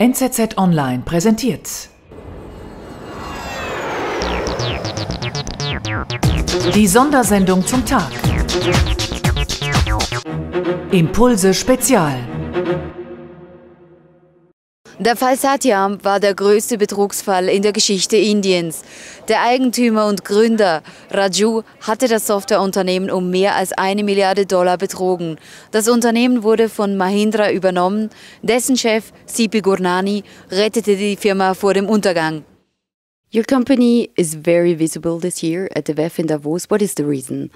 NZZ Online präsentiert. Die Sondersendung zum Tag. Impulse Spezial. Der Fall Satyam war der größte Betrugsfall in der Geschichte Indiens. Der Eigentümer und Gründer Raju hatte das Softwareunternehmen um mehr als eine Milliarde Dollar betrogen. Das Unternehmen wurde von Mahindra übernommen. Dessen Chef Sipi Gurnani rettete die Firma vor dem Untergang. Your company is very visible this year at the WEF in Davos. What is the reason?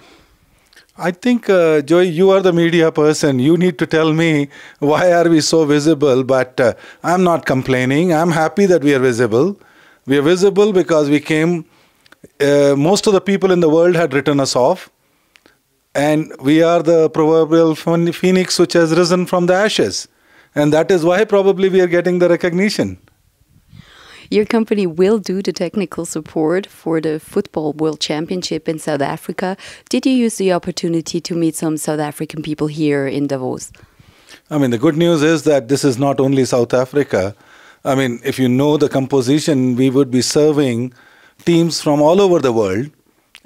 I think, uh, Joy, you are the media person. You need to tell me why are we so visible? But uh, I'm not complaining. I'm happy that we are visible. We are visible because we came. Uh, most of the people in the world had written us off, and we are the proverbial phoenix which has risen from the ashes, and that is why probably we are getting the recognition. Your company will do the technical support for the Football World Championship in South Africa. Did you use the opportunity to meet some South African people here in Davos? I mean, the good news is that this is not only South Africa. I mean, if you know the composition, we would be serving teams from all over the world.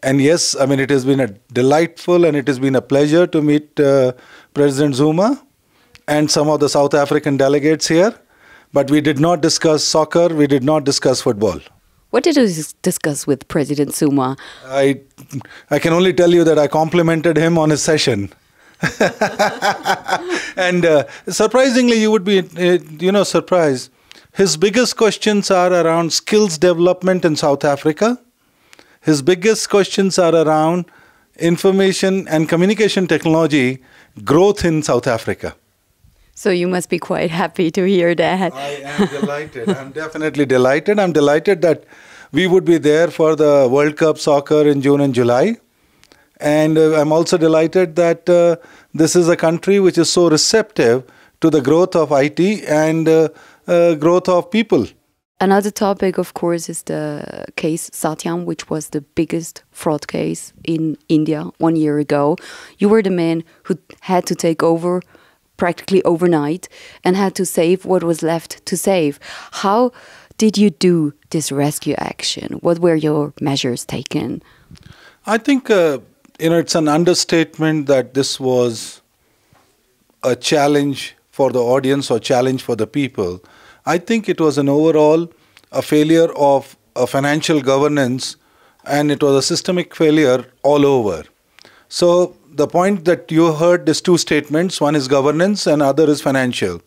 And yes, I mean, it has been a delightful and it has been a pleasure to meet uh, President Zuma and some of the South African delegates here. But we did not discuss soccer, we did not discuss football. What did you discuss with President Suma? I, I can only tell you that I complimented him on his session. and uh, surprisingly, you would be, uh, you know, surprised. His biggest questions are around skills development in South Africa. His biggest questions are around information and communication technology growth in South Africa. So you must be quite happy to hear that. I am delighted. I'm definitely delighted. I'm delighted that we would be there for the World Cup soccer in June and July. And uh, I'm also delighted that uh, this is a country which is so receptive to the growth of IT and uh, uh, growth of people. Another topic, of course, is the case Satyam, which was the biggest fraud case in India one year ago. You were the man who had to take over practically overnight and had to save what was left to save. How did you do this rescue action? What were your measures taken? I think uh, you know it's an understatement that this was a challenge for the audience or challenge for the people. I think it was an overall a failure of a financial governance and it was a systemic failure all over. So the point that you heard is two statements one is governance and other is financial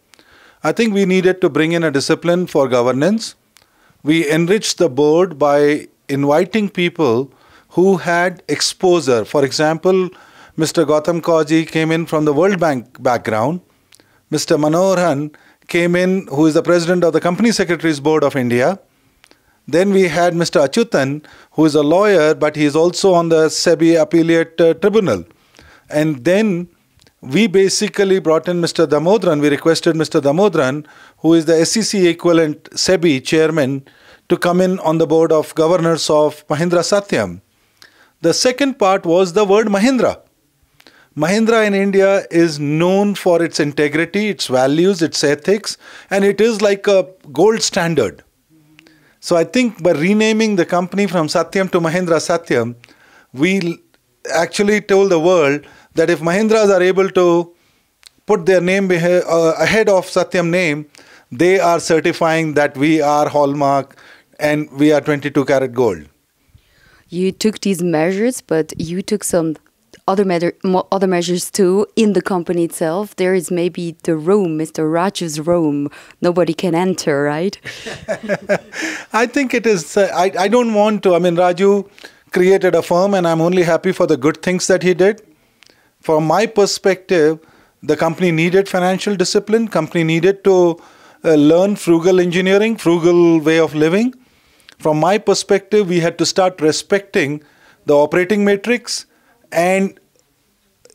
i think we needed to bring in a discipline for governance we enriched the board by inviting people who had exposure for example mr gautam kaji came in from the world bank background mr manoharan came in who is the president of the company secretaries board of india then we had mr achutan who is a lawyer but he is also on the sebi appellate uh, tribunal and then we basically brought in Mr. Damodran. We requested Mr. Damodran, who is the SEC equivalent SEBI chairman, to come in on the board of governors of Mahindra Satyam. The second part was the word Mahindra. Mahindra in India is known for its integrity, its values, its ethics, and it is like a gold standard. So I think by renaming the company from Satyam to Mahindra Satyam, we actually told the world that if Mahindras are able to put their name uh, ahead of Satyam name, they are certifying that we are hallmark and we are 22 karat gold. You took these measures, but you took some other other measures too in the company itself. There is maybe the room, Mr. Raj's room. Nobody can enter, right? I think it is. Uh, I I don't want to. I mean, Raju created a firm, and I'm only happy for the good things that he did. From my perspective, the company needed financial discipline, company needed to uh, learn frugal engineering, frugal way of living. From my perspective, we had to start respecting the operating matrix and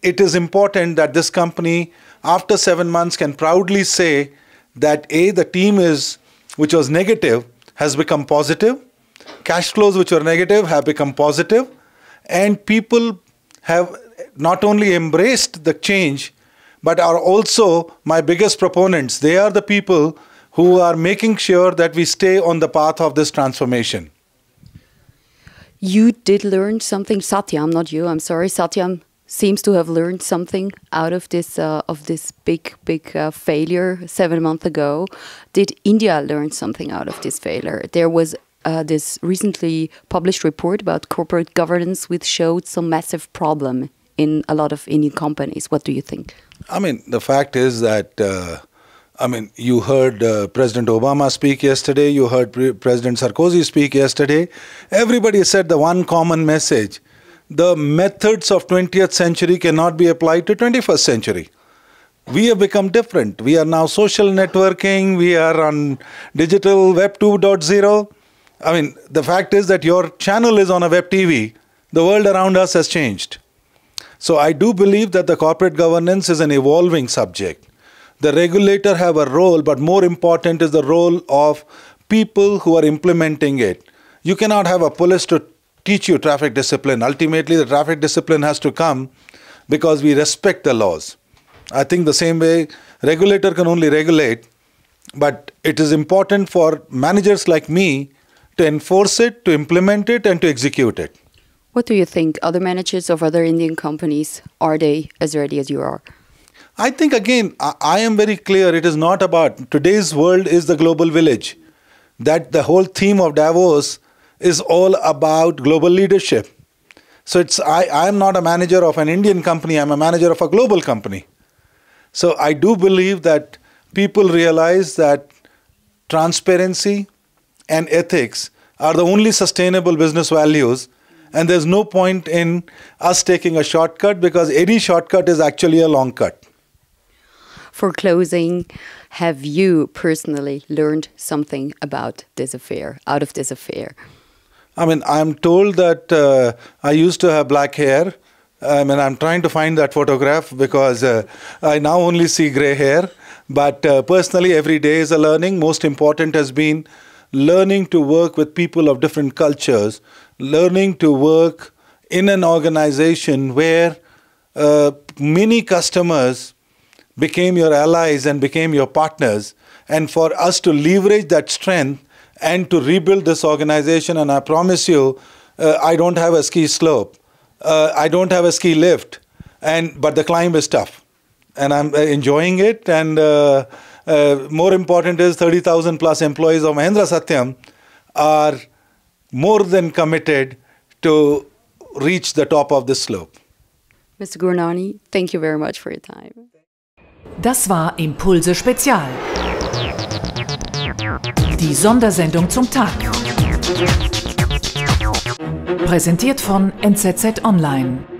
it is important that this company after 7 months can proudly say that a the team is which was negative has become positive cash flows which were negative have become positive and people have not only embraced the change, but are also my biggest proponents. They are the people who are making sure that we stay on the path of this transformation. You did learn something, Satyam, not you. I'm sorry, Satyam seems to have learned something out of this uh, of this big big uh, failure seven months ago. Did India learn something out of this failure? There was uh, this recently published report about corporate governance, which showed some massive problem in a lot of Indian companies. What do you think? I mean, the fact is that. Uh, I mean, you heard uh, President Obama speak yesterday, you heard Pre President Sarkozy speak yesterday. Everybody said the one common message the methods of 20th century cannot be applied to 21st century we have become different we are now social networking we are on digital web 2.0 i mean the fact is that your channel is on a web tv the world around us has changed so I do believe that the corporate governance is an evolving subject. The regulator have a role, but more important is the role of people who are implementing it. You cannot have a police to teach you traffic discipline. Ultimately, the traffic discipline has to come because we respect the laws. I think the same way regulator can only regulate, but it is important for managers like me to enforce it, to implement it, and to execute it. What do you think? Other managers of other Indian companies, are they as ready as you are? I think, again, I, I am very clear. It is not about today's world is the global village. That the whole theme of Davos is all about global leadership. So it's I, I am not a manager of an Indian company, I'm a manager of a global company. So I do believe that people realize that transparency and ethics are the only sustainable business values and there's no point in us taking a shortcut because any shortcut is actually a long cut. For closing, have you personally learned something about this affair, out of this affair? I mean, I'm told that uh, I used to have black hair. I mean, I'm trying to find that photograph because uh, I now only see gray hair. But uh, personally, every day is a learning. Most important has been learning to work with people of different cultures, learning to work in an organization where uh, many customers became your allies and became your partners, and for us to leverage that strength and to rebuild this organization. And I promise you, uh, I don't have a ski slope, uh, I don't have a ski lift, and but the climb is tough, and I'm uh, enjoying it and. Uh, Uh, more important is 30,000 plus employees of Mahindra Satyam are more than committed to reach the top of the slope. Mr. Gurnani, thank you very much for your time. Das war Impulse Spezial. Die Sondersendung zum Tag. Präsentiert von NZZ Online.